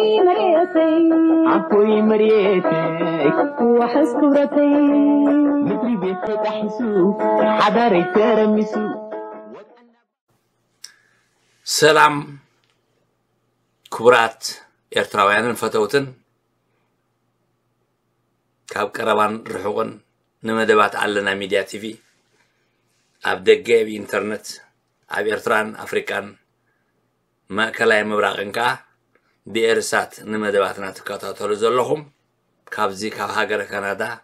عفوي مريتك وحس حضاري ترمسو سلام كبرات ارتراوين فتوتن كاب ቀረባን ርሑቕን نمدبات علنا ميديا ቲቪ ኣብ ደገ ብኢንተርነት ኣብ ኤርትራን ኣፍሪቃን ማእከላይ ምብራቕን ከዓ بإرسات نمدباتنا تكتاتور زلهم كابزي كاب هاگر كندا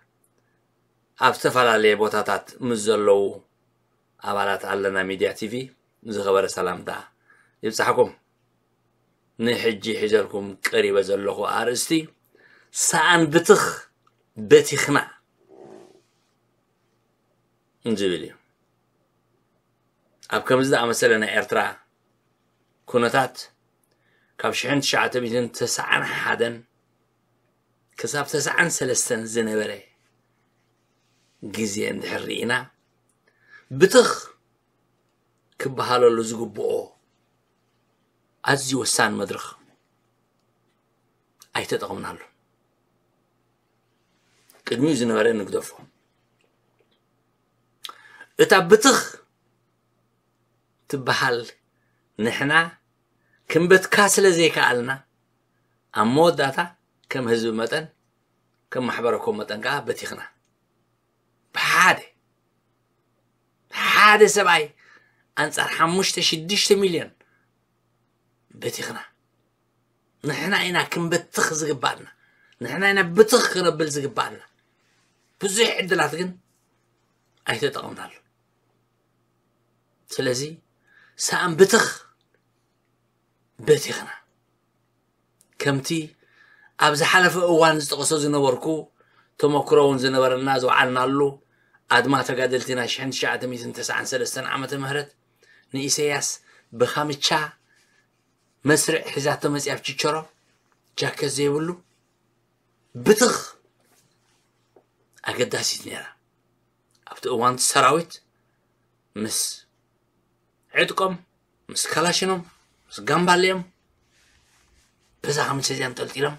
أبتفال علي بوتاتات مزلو أبالات علنا ميديا تيفي نزغبر سلام دا يبسحكم نحجي حجركم قريب زلهو آرستي سان بتخ بتخنا نجيبلي أبكم زدع مثلنا إرترا كونتات كاب شحن تشعة تبيتين تسعان حدا كساب تسعان سلستن زنبري قزيان دحرينا بتخ كبهالو لزقو بقو أزي وسان مدرخ أي تتقمنا له كدمي زنبري نقدفو إتا بتخ تبهال نحنا كم بتكاسل زيك علنا أمود داتا كم هزو متن كم محبركم متن قا بتيخنا بحادي بحادة سبعي أنصار حموش تشديش مليون بتيخنا نحنا هنا كم بتخز قبالنا نحنا هنا بتخ ربل زقبالنا بزيح عدلات قن أيتو تقوم دار سلزي سام بتخ بتي خنا كمتي أبز حلف أوان استقصوا زنوركو تمكرون زنور الناس وعلنا له أدم تقدلتنا شحن شعات ميزن تسعة سلسلة عمت مهرت نيسياس بخامي تشا مسرع حزات مزي أفتش شرا جاك زي بلو بتخ أقد داسيت نيرا أبت أوان سراويت مس عيدكم مس كلاشينوم ዝጋምባለዮም በዛ ከምስ እዚያ ንጠልጢሎም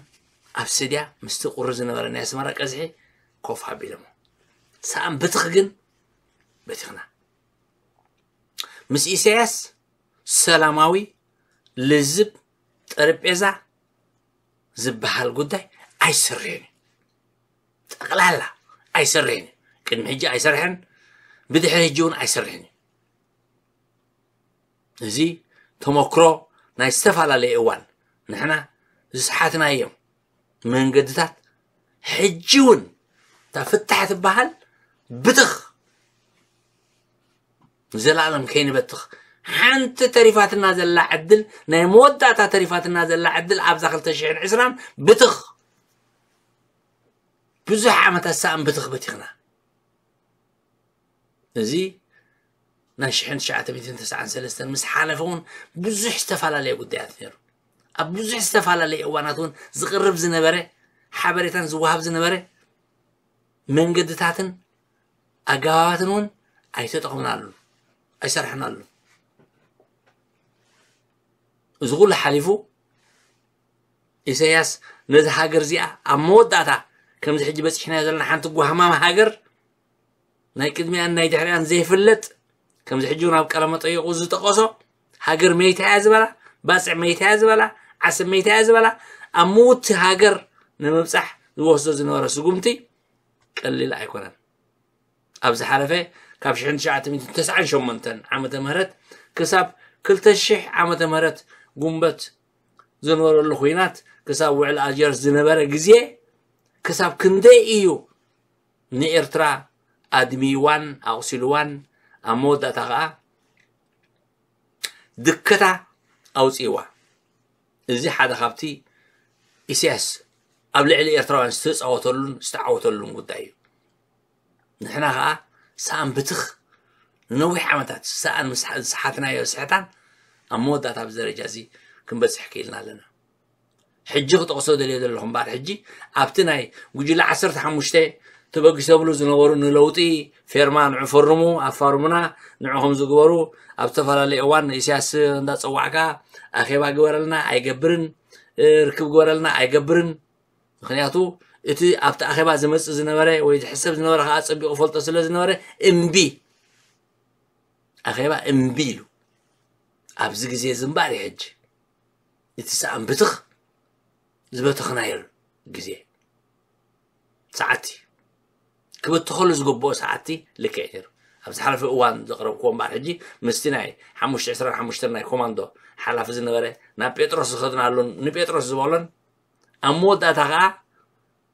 ኣብ ስድያ ምስቲ ቁሪ ዝነበረ ናይ ኣስመራ ቀዝሒ ኮፍ ኣቢሎም ሰኣን ብትኽ ግን በቲኽና ምስ ኢሳያስ ሰላማዊ ልዝብ ጠረጴዛ ዝበሃል ጉዳይ ኣይስርሕን እዩ ጠቕላላ ኣይስርሕን እዩ ቅድሚ ሕጂ ኣይሰርሕን ብድሕሪ ሕጂ እውን ኣይስርሕን እዩ እዚ ተመክሮ ናይ ዝተፈላለየ እዋን ንሕና ዝሰሓትናዮም መንገድታት ሕጂ እውን እታ ፍታሕ ትበሃል ብትኽ ዘላለም ከይንበትኽ ሓንቲ ተሪፋትና ዘላ ዕድል ናይ መወዳእታ ተሪፋትና ዘላ ዕድል ኣብዛ 220 ብትኽ ብዙሕ ዓመታት ሳእን ብትኽ በቲኽና እዚ ناشحن شعات بيتين تسعة سلستن مس حالفون بزح استفالة لي قديات نير أبزح استفالة لي أواناتون زغرب زنبرة حبرتان زوهاب زنبرة من قد تاتن أجاواتنون أيتو تقومنا لهم أيسرحنا لهم زغول حليفو إسياس نزح هاجر زيا أموت داتا كم زحج بس حنا زلنا حنتبو همام هاجر نايكدمي أن نايدحري أن زيفلت كم زحجون أب كلام طيق وز تقصو هاجر ميت هزبلا بس ميت هزبلا عسى ميت هزبلا أموت هاجر نمسح نوصل زنورة سقومتي قلي لا يكون أبز حرفة كابش عند شعات ميت تسعة شو منتن عم تمرت كسب كل تشح عم تمرت قمبت زنورة الخوينات كساب وعلى أجر زنبرة جزية كساب كندي إيو نيرترا أدمي وان أو سلوان ኣብ መወዳእታ ከዓ ድከታ ኣውፂዋ እዚ ሓደ ካብቲ ኢሳያስ ኣብ ልዕሊ ኤርትራውያን ዝተፃወተሉን ዝተዓወተሉን ጉዳይ እዩ ንሕና ከዓ ሰኣን ብትኽ ንነዊሕ ዓመታት ሰኣን ዝሰሓትናዮ ስሕታን ኣብ መወዳእታ ብደረጃ እዚ ክንበፅሕ ክኢልና ኣለና ሕጂ ክጠቕሶ ደልዮ ዘለኹም በዓል ሕጂ ኣብቲ ናይ ጉጅለ 1ሓሙሽተ تبقى تبلو زنورو نلوتي فيرما نعفرمو عفارمنا نعهم زغورو ابتفالا لئوان إسياس ندا صواعكا أخيبا غورلنا أيقبرن ركب غورلنا أيقبرن خنياتو إتي أبت أخيبا زمس زنوري ويتحسب زنوري خاص صبيق فلطة سلا زنوري امبي أخيبا امبيلو أبزق زي زنباري حج يتسام بتخ زبتخ نايل غزي ساعتي كبتخل زقبو ساعتي لكعير أبس حلف أوان زقرب كوان بارجي مستناي حمش عشرين حمش ترناي كوماندو حلف زين غيره نا بيتروس خدنا لون ني بيتروس زبالن أمود أتاقا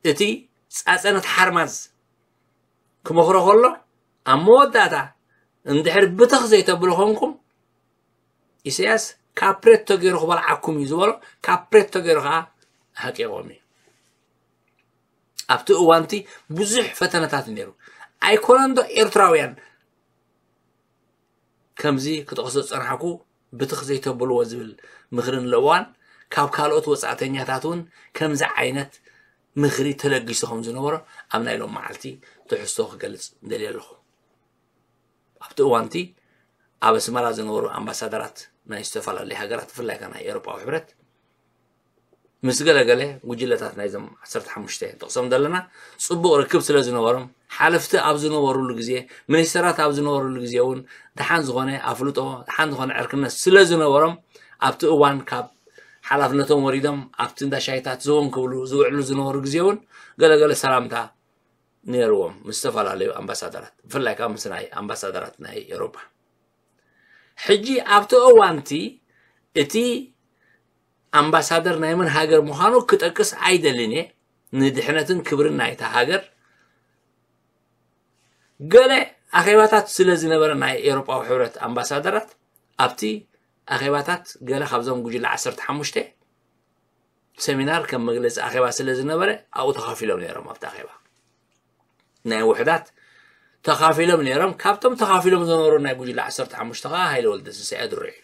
إتي أسنة حرمز كم أخرى خلو أمود أتا اندحر بتخ زيتا بلخونكم إسياس كابريتو غيرو خبال عكومي زبالو كابريتو غيرو خا هكي غومي ኣብቲ እዋንቲ ብዙሕ ፈተነታት ነይሩ ኣይኮነን ዶ ኤርትራውያን ከምዚ ክጠቕሶ ዝፀናሕኩ ብትኽ ዘይተበልዎ ዝብል ምኽሪ ንለእዋን ካብ ካልኦት ወፃእተኛታት እውን ከምዚ ዓይነት ምኽሪ ተለጊሶ ከም ዝነበሮ ኣብ ናይ ሎም መዓልቲ ትሕዝቶ ክገልፅ ደልየ ኣለኹ ኣብቲ እዋንቲ ኣብ ኣስመራ ዝነበሩ ኣምባሳደራት ናይ ዝተፈላለዩ ሃገራት ብፍላይ ከዓ ናይ ኤሮጳዊ ሕብረት ምስ ገለገለ ናይዞም 1ሓሙሽተ ጥቕሶም ዘለና ፅቡቅ ርክብ ስለ ዝነበሮም ሓለፍቲ ኣብ ዝነበሩሉ ግዜ ሚኒስተራት ኣብ ዝነበሩሉ ግዜ እውን ድሓን ዝኾነ ኣፍልጦ ድሓን ዝኾነ ዕርክነት ስለ ዝነበሮም ኣብቲ እዋን ካብ ሓላፍነቶም ወሪዶም ኣብቲ እንዳሻይታት ሻይታት ዝቦን ክብሉ ዝውዕሉ ዝነበሩ ግዜ እውን ገለገለ ሰላምታ ነይርዎም ምስ ዝተፈላለዩ ኣምባሳደራት ብፍላይ ካብ ምስ ናይ ኣምባሳደራት ናይ ኤሮፓ ሕጂ ኣብቲ እዋንቲ እቲ ኣምባሳደር ናይ መን ሃገር ምዃኑ ክጠቅስ ኣይደልን እየ ንድሕነትን ክብርን ናይታ ሃገር ገለ ኣኼባታት ስለ ዝነበረ ናይ ኤሮጳዊ ሕብረት ኣምባሳደራት ኣብቲ ኣኼባታት ገለ ካብዞም ጉጅለ 15 ሰሚናር ከም መግለፂ ኣኼባ ስለ ዝነበረ ኣብኡ ተኻፊሎም ነይሮም ኣብቲ ኣኼባ ናይ ውሕዳት ተኻፊሎም ነይሮም ካብቶም ተኻፊሎም ዝነበሩ ናይ ጉጅለ 15 ከዓ ሃይለ ወልደ ስስዐ ድሩ እዩ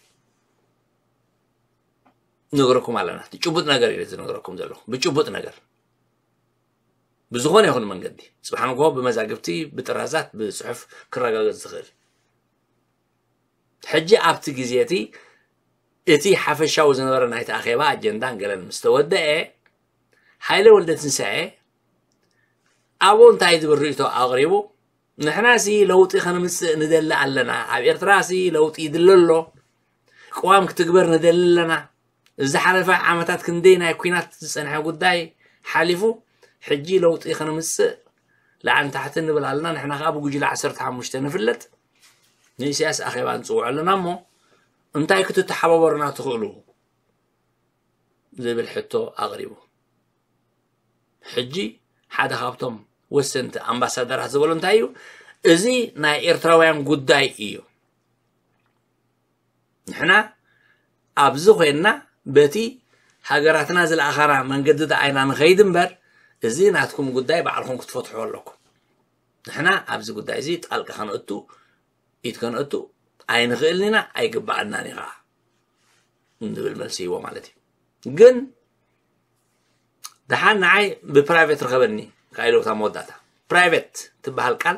نقركم على نحن تجبط نجار إلى نقركم زلوا بتجبط نجار بزغون يكون من قدي سبحان الله بمزاجبتي بترازات بصحف كرجال زغل حجي عبت جزيتي إتي حفشاو زنورة نايت أخيبا جندان قلن مستودع حيلة ولدة تنسعي أبون تايد بريتو أغريبو سي لوطي خنمس ندل علنا عب إرتراسي لوطي يدللو تكبر ندل لنا ዝሓለፈ ዓመታት ክንደይ ናይ ኩናት ዝፀንሐ ጉዳይ ሓሊፉ ሕጂ ለውጢ ክንምፅእ ላዕልን ታሕቲ ንብል ኣለና ንሕና ከዓ ብጉጅለ 15 ንፍለጥ ንእስያስ ኣኼባ ንፅውዕ ኣለና እሞ እንታይ ክትተሓባበሩና ትኽእሉ ዝብል ሕቶ ኣቕሪቡ ሕጂ ሓደ ካብቶም ወሰንቲ ኣምባሳደራት ዝበሎ እንታይ እዩ እዚ ናይ ኤርትራውያን ጉዳይ እዩ ንሕና ኣብዚ ኮይንና በቲ ሃገራትና ዝለኣኻና መንገዲ ዳኣይና ንኸይድ እምበር እዚ ናትኩም ጉዳይ በዓልኩም ክትፈትሑ ኣለኩም ንሕና ኣብዚ ጉዳይ እዚ ጣልቂ ከንእቱ ኢት ከንእቱ ኣይንኽእልኒና ኣይግባዓናን ከዓ ንዝብል መልሲ ሂቦ ማለት እዩ ግን ድሓን ንዓይ ብፕራይቬት ርከበኒ ከዓ ኢሎታ መወዳእታ ፕራይቬት ትበሃል ቃል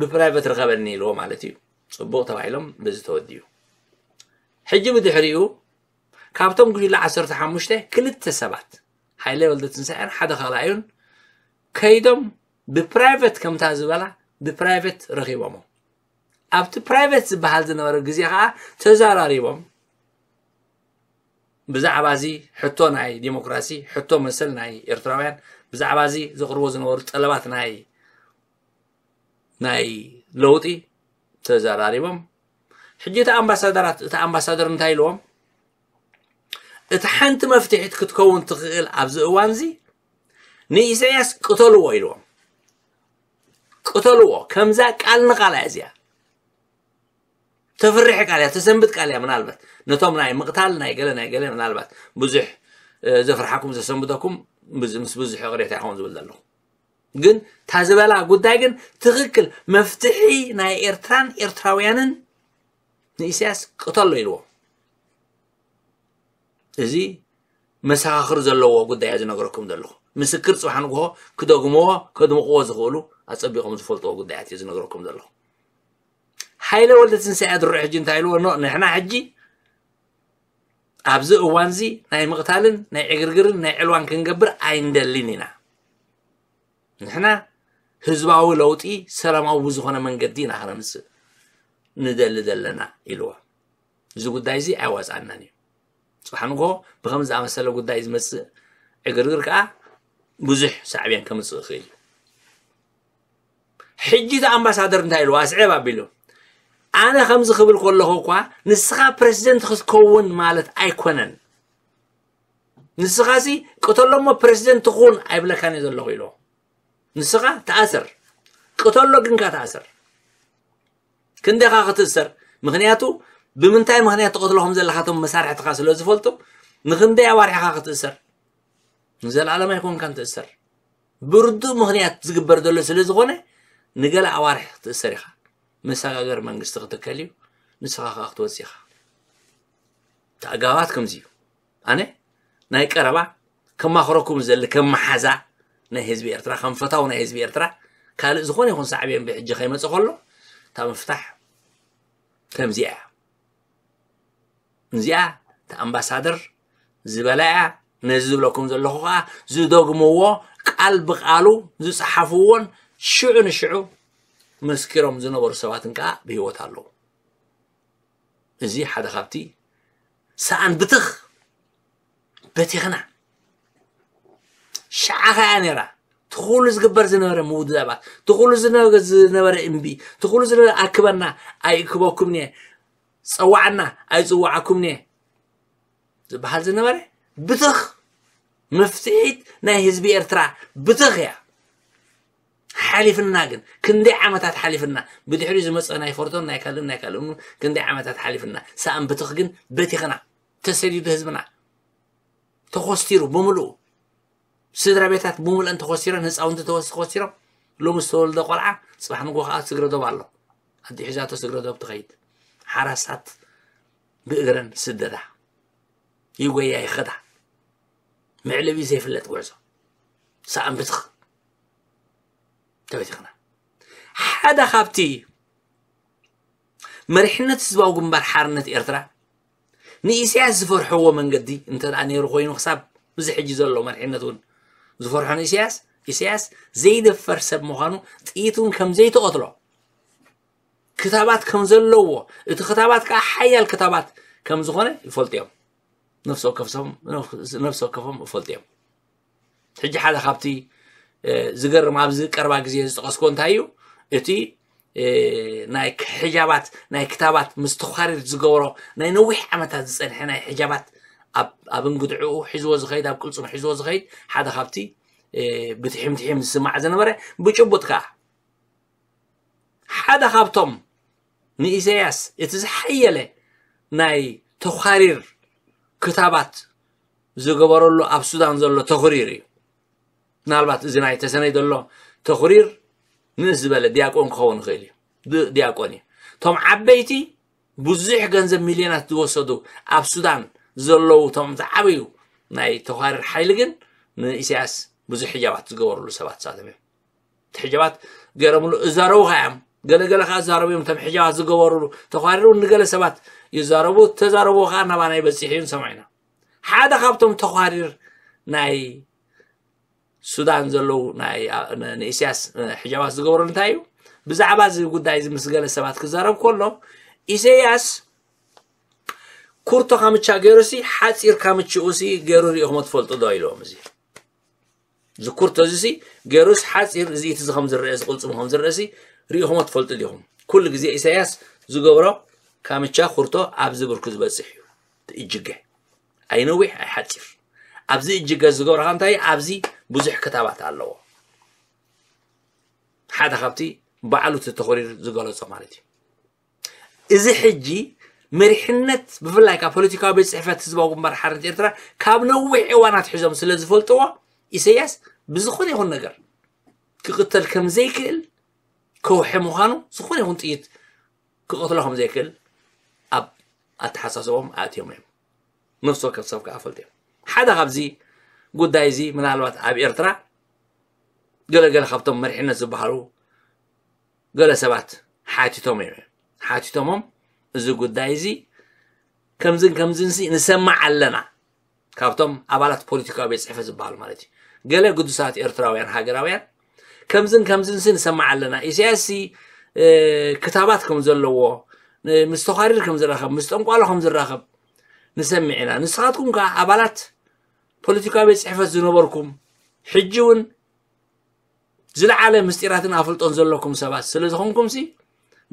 ብፕራይቬት ርከበኒ ኢልዎ ማለት እዩ ፅቡቅ ተባሂሎም በዚ ተወዲዩ ሕጂ ብድሕሪኡ ካብቶም ጉጅለ 15 ክልተ ሰባት ሓይለ ወልደ ትንሳኤን ሓደ ካልኣዩን ከይዶም ብፕራይቨት ከምታ ዝበላ ብፕራይቨት ረኺቦሞም ኣብቲ ፕራይቨት ዝበሃል ዝነበረ ግዜ ከዓ ተዘራሪቦም ብዛዕባ እዚ ሕቶ ናይ ዲሞክራሲ ሕቶ መሰል ናይ ኤርትራውያን ብዛዕባ እዚ ዘቕርቦ ዝነበሩ ጠለባት ናይ ናይ ለውጢ ተዘራሪቦም ሕጂ እቲ ኣምባሳደራት እቲ ኣምባሳደር እንታይ ኢልዎም تحنت مفتحت كتكون تغيل أبز أوانزي نيسياس قتلوا إلو قتلوا كم زا قال نقال أزيا تفرح قال يا تسنبت قال يا منالبت نتوم ناي مقتال ناي قال ناي قال منالبت بزح زفرحكم زسنبتكم بزح مس بزح غريت عون زول دلو جن تازبلا قد جن تغكل مفتحي ناي إرتران إرتراوينن نيسياس قتلوا إلو እዚ መሰኻኽር ዘለዎ ጉዳይ እየ ዝነገረኩም ዘለኹ ምስክር ፅባሕ ንግሆ ክደግምዎ ከድምቕዎ ዝኽእሉ ኣፀቢቖም ዝፈልጥዎ ጉዳያት እዩ ዝነገረኩም ዘለኹ ሓይለ ወልደ ትንሳኤ ድርዑ ሕጂ እንታይ ኢልዎ ንሕና ሕጂ ኣብዚ እዋን እዚ ናይ ምቕታልን ናይ ዕግርግርን ናይ ዕልዋን ክንገብር ኣይንደልን ኢና ንሕና ህዝባዊ ለውጢ ሰላማዊ ዝኾነ መንገዲ ኢና ክነምፅእ ንደሊ ዘለና ኢልዎ እዚ ጉዳይ እዚ ኣይዋፃእናን እዩ ፅባሕንኮ ብከምዚ ዝኣመሰለ ጉዳይ ዝመፅእ ዕግርግር ከዓ ብዙሕ ሳዕብያን ከምፅእ ይኽእል እዩ ሕጂ እቲ ኣምባሳደር እንታይ ኢሉ ኣስዕብ ኣቢሉ ኣነ ከምዚ ክብል ከለኹ እኳ ንስኻ ፕሬዚደንት ክትከውን ማለት ኣይኮነን ንስኻ ሲ ቅተሎሞ ፕሬዚደንት ኹን ኣይብለካን እዩ ዘለኹ ኢሎ ንስኻ ተኣስር ቅተሎ ግንካ ተኣስር ክንደኻ ክትእሰር ምክንያቱ بمنتهى مهنيه تقعد لهم زي اللي خاتم مسارح تقاس لو زفلتم نغندع واري حقا تسر نزل على ما يكون كان تسر بردو مهنيه تزقبر دول سلو زغونه نقلع واري تسر خا مسارح غير ما نستغد تكليو نسرح حقا توسيخا تاغاواتكم زيو انا ناي قربا كما خركم زل كما حزا نهزبي ارترا خم فتاو نهزبي ارترا قال زغونه يكون صعبين بحجه خيمه تخلو تا مفتاح كم زيها እዚኣ ተኣምባሳደር ዝበላያ ነዚ ዝብለኩም ዘለኹ ከዓ ዝደግምዎ ቃል ብቃሉ ዝፀሓፍዎን ሽዑ ንሽዑ መስኪሮም ዝነበሩ ሰባትን ከዓ ብሂወት ኣለዉ እዚ ሓደ ካብቲ ሰኣን ብትኽ በቲኽና ሸዓኸ እያ ነይራ ትኩሉ ዝግበር ዝነበረ ምውድዳባት ትኩሉ ዝነበረ እምቢ ትኩሉ ዝነበረ ኣክበና ኣይእክበኩም እኒአ صوعنا أي صوعكم نه بحال زنبرة بتخ مفتيت نهز بير ترى بتخ يا حليف الناقن كندي عمتات حليفنا بدي حريز مس أنا يفرطون نأكلن نأكلن كندي عمتات حليفنا سأم بتخن بتخنا تسري بهزمنا تخوستيرو بملو سيد ربيتات بمل أن تخوستيرو نهز أو أنت تخوستيرو لو مستول دقلعة صباح نقول خاص سجرو دوالو أدي حجاتو سجرو دوب تغيد حراسات بقرن سددا يوغيا يخدا معلبي زيفلت غوزو سام بسخ تبي تخنا حدا خابتي مرحنة سباو قنبار حارنة إرترا نيسيا زفور حوو من قدي انت داني رخوين وخساب مزيح جيزو لو مرحنة تون زفور حو نيسياس إسياس زيد فرسب مخانو تيتون كم زيتو أطلو كتابات كم زلوا إت كتابات كحيل كتابات كم زخنة يفولتيهم نفسه كفهم نفسه كفهم يفولتيهم تجي حدا خابتي آه، زجر ما بزكر بعجزي تقصون تايو إتي آه، نايك حجابات نايك كتابات مستخارج زجوره ناي نوح عمت هذا هنا حجابات أب أبن قدعو حزوة زخيد أب كلصم حزوة زخيد حدا خابتي آه، بتحيم تحيم السماعة زنبرة بتشبط كه حدا خابتم ንኢሳያስ እቲ ዝሓየለ ናይ ተኳሪር ክታባት ዝገበረሉ ኣብ ሱዳን ዘሎ ተኽሪር እዩ ምናልባት እዚ ናይ ተሰነይ ዘሎ ተኽሪር ንእስ ዝበለ ዲያቆን ክኸውን ይኽእል እዩ ዲያቆን እዩ እቶም ዓበይቲ ብዙሕ ገንዘብ ሚልዮናት ዝወሰዱ ኣብ ሱዳን ዘለዉ እቶም ዝዓበዩ ናይ ተኳሪር ሓይሊ ግን ንኢሳያስ ብዙሕ ሕጃባት ዝገበረሉ ሰባት ሳቶም እዮም እቲ ሕጃባት ገይሮምሉ እዛረቡ ከዮም قال قال خا زاربيهم تب حجاه زقوروا تقارروا نقل سبات يزاربوا تزاربوا خانا بانا يبسيحين سمعنا حدا خابتم تقارير ناي ሱዳን ዘለው ንእስያስ ሕጃባት ዝገብሩ እንታይ እዩ ብዛዕባ እዚ ጉዳይ እዚ ምስ ገለ ሰባት ክዛረብ ከሎ ኢሰያስ ኩርቶ ካምቻ ገይሩ ሲ ሓፂር ካምችኡ ሲ ገይሩ ሪኢኹሞ ትፈልጡ ዶ ኢልዎም እዚ እዚ ኩርቶ እዚ ሲ ገይሩስ ሓፂር እዚ እቲ እዚ ከም ዝርአ ዝቕልፅም ከም ዝርአ ሲ ሪኢኹሞ ትፈልጡሉ ኢኹም ኩሉ ግዜ ኢሳያስ ዝገብሮ ካምቻ ኩርቶ ኣብ ዝብርኩ ዝበፅሕ እዩ እጅገ ኣይነዊሕ ኣይሓፂር ኣብዚ እጅገ ዝገብሮካ እንታይ ኣብዚ ብዙሕ ክታባት ኣለዎ ሓደ ካብቲ ባዕሉ ተተኮሪሩ ዝገለፆ ማለት እዩ እዚ ሕጂ መሪሕነት ብፍላይ ካብ ፖለቲካዊ ቤት ፅሕፈት ህዝባዊ ግንባር ሓርነት ኤርትራ ካብ ነዊሕ እዋናት ሒዞም ስለ ዝፈልጥዎ ኢሳያስ ብዝኾነ ይኹን ነገር ክቅተል ከም ዘይክእል ከውሒ ምዃኑ ዝኾነ ይኹን ጥይት ክቐትሎ ከም ዘይክእል ኣብ ኣተሓሳስቦም ኣእትዮም እዮም ነፍሲ ወከፍ ሰብ ከዓ ፈልጥ እዮም ሓደ ካብዚ ጉዳይ እዚ ምናልባት ኣብ ኤርትራ ገለገለ ካብቶም መሪሕነት ዝበሃሉ ገለ ሰባት ሓቲቶም እዮም እዮም ሓቲቶሞም እዚ ጉዳይ እዚ ከምዝን ከምዝን ሲ ንሰማዕ ኣለና ካብቶም ኣባላት ፖለቲካዊ ቤት ፅሕፈት ዝበሃሉ ማለት እዩ ገለ ግዱሳት ኤርትራውያን ሃገራውያን ከምዝን ከምዝንስን ሰማዕ ኣለና እስያሲ ክታባት ከም ዘለዎ ምስ ተኳሪር ከም ዝረኸብ ምስ ጠንቋሎ ከም ዝራኸብ ንሰሚዕ ኢና ንስኻትኩም ከዓ ኣባላት ፖለቲካዊ ቤት ፅሕፈት ዝነበርኩም ሕጂ እውን ዝለዓለ ምስጢራትን ኣፈልጦን ዘለኩም ሰባት ስለ ዝኾንኩም ሲ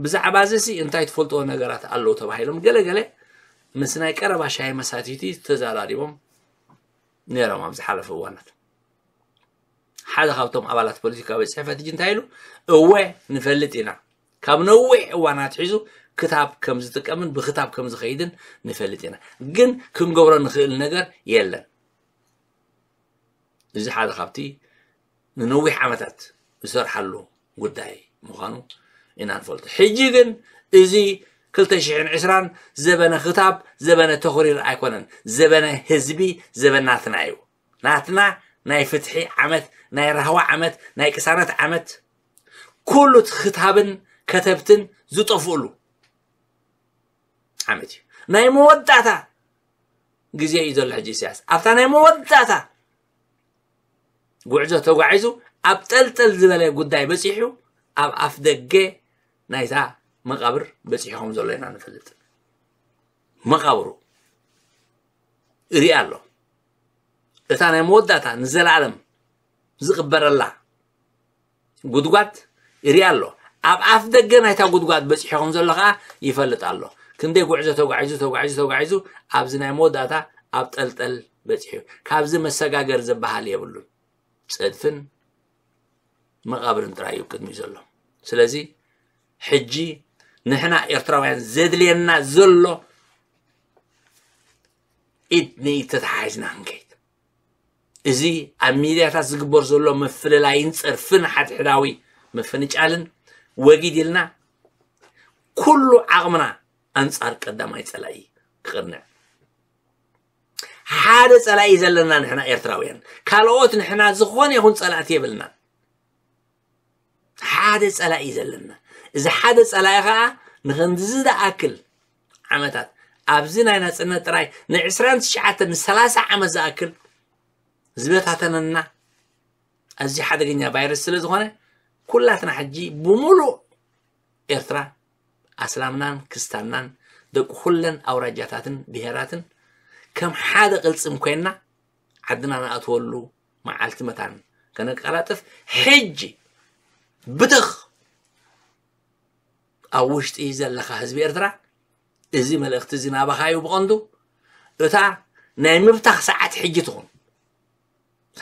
ብዛዕባ እዚ ሲ እንታይ ትፈልጥዎ ነገራት ኣለዉ ተባሂሎም ገለገለ ምስ ናይ ቀረባ ሻሂ መሳቲቲ ተዘራሪቦም ነይሮም ኣብ ዝሓለፈ እዋናት حدا خابتهم عبالات بوليتيكا ويسحفة تجين تايلو اوه نفلتنا كم نوه اوه ناتحيزو كتاب كمزتك امن بخطاب كمزخيدن نفلتنا جن كن قبرا نخيل نقر يلا ازي حدا خابتي ننوه حمتات بسر حلو قداي مخانو انا نفلت حجي جن ازي كلتا شعين عسران زبنا خطاب زبنا تخرير ايكونن زبنا هزبي زبنا ناتنايو ناتنا ናይ ፍትሒ ዓመት ናይ ረህዋ ዓመት ናይ ቅሳነት ዓመት ኩሉ ክታብን ከተብትን ዝጠፍኡሉ ዓመት እዩ ናይ መወዳእታ ግዜ እዩ ዘሎ ሕጂ እስያስ ኣብታ ናይ መወዳእታ ጉዕዞ ተጓዒዙ ኣብ ጠልጠል ዝበለ ጉዳይ በፂሑ ኣብ ኣፍ ደገ ናይታ መቃብር በፂሑ ከም ዘሎ ኢና ንፈልጥ መቃብሩ እሪኣ ኣሎ እታ ናይ መወዳእታ ንዘለዓለም ዝቕበረላ ጉድጓድ ይርኢ ኣሎ ኣብ ኣፍ ደገ ናይታ ጉድጓድ በፂሖ ከም ዘሎ ከዓ ይፈልጥ ኣሎ ክንደይ ጉዕዞ ተጓዒዙ ተጓዒዙ ተጓዒዙ ኣብዚ ናይ መወዳእታ ኣብ ጠልጠል በፂሑ እዩ ካብዚ መሰጋገር ዝበሃል የብሉን ፅድፍን መቓብርን ጥራይ እዩ ቅድሚኡ ዘሎ ስለዚ ሕጂ ንሕና ኤርትራውያን ዘድልየና ዘሎ ኢድ ንኢድ ተተሓሒዝና ክንከይ إزي أميريا تاسك برزولو مفرلا ينصر فن حد حداوي مفنج آلن وقيد يلنا كلو عغمنا أنصار قدامي تلاي كغرنا حادة تلاي زلنا نحنا إرتراويان كالوت نحنا زخوان يهون تلاتي بلنا حادة تلاي زلنا إذا حادة تلاي غا نغندزي دا أكل عمتات أبزينا ينصرنا تراي نعسران تشعة من ثلاثة ዝበታተነና ኣዝዩ ሓደገኛ ቫይረስ ስለ ዝኾነ ኩላትና ሕጂ ብሙሉእ ኤርትራ ኣስላምናን ክርስታናን ደቂ ኩለን ኣውራጃታትን ብሄራትን ከም ሓደ ቅልፅም ኮይና ዓድና ንኣትወሉ መዓልቲ መታን ከነቀላጥፍ ሕጂ ብትኽ ኣብ ውሽጢ ዘለካ ህዝቢ ኤርትራ እዚ መልእኽቲ እዚ ናባኻዩ ብቐንዱ እታ ናይ ምብታኽ ሰዓት ሕጂ ትኹን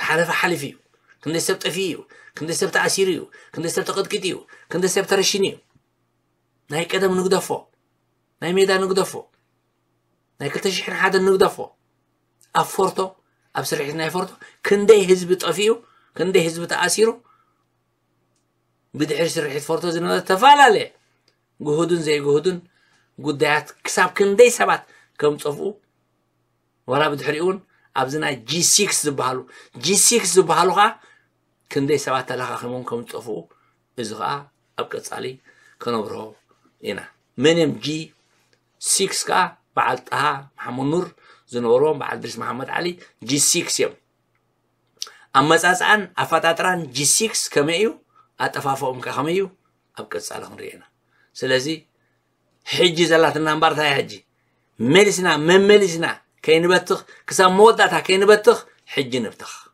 ዝሓለፈ ሓሊፍ እዩ ክንደይ ሰብ ጠፊ እዩ ክንደይ ሰብ ተኣሲሩ እዩ ክንደይ ሰብ ተቐጥቂጥ እዩ ክንደይ ሰብ ተረሽን እዩ ናይ ቀደም ንግደፎ ናይ ሜዳ ንግደፎ ናይ 201 ንግደፎ ኣብ ፎርቶ ኣብ ስርሒት ናይ ፎርቶ ክንደይ ህዝቢ ጠፊኡ ክንደይ ህዝቢ ተኣሲሩ ብድሕሪ ስርሒት ፎርቶ ዝነበረ ዝተፈላለየ ግሁድን ዘይግሁድን ጉዳያት ክሳብ ክንደይ ሰባት ከም ፀፍኡ ወላ ብድሕሪኡ እውን ኣብዚ ኣብዝና ጂሲክስ ዝበሃሉ ጂሲክስ ዝበሃሉ ከዓ ክንደይ ሰባት ተለኻኺሞም ከም ዝጠፍኡ እዚ ከዓ ኣብ ቀፃሊ ክነብሮ ኢና መንም ጂ ሲክስ ከዓ በዓል ጣሃ መሓመድ ኑር ዝነበርዎም በዓል ድርስ መሓመድ ዓሊ ጂ ሲክስ እዮም መፃፅኣን ኣፈጣጥራን ጂ ሲክስ ከመይ እዩ ኣጠፋፍኦም ከ ከመይ እዩ ኣብ ቀፃሊ ክንሪኢ ኢና ስለዚ ሕጂ ዘላትና እምባር ሕጂ መሊስና መመሊስና كينبتخ كسام مودعتها كينبتخ حج نبتخ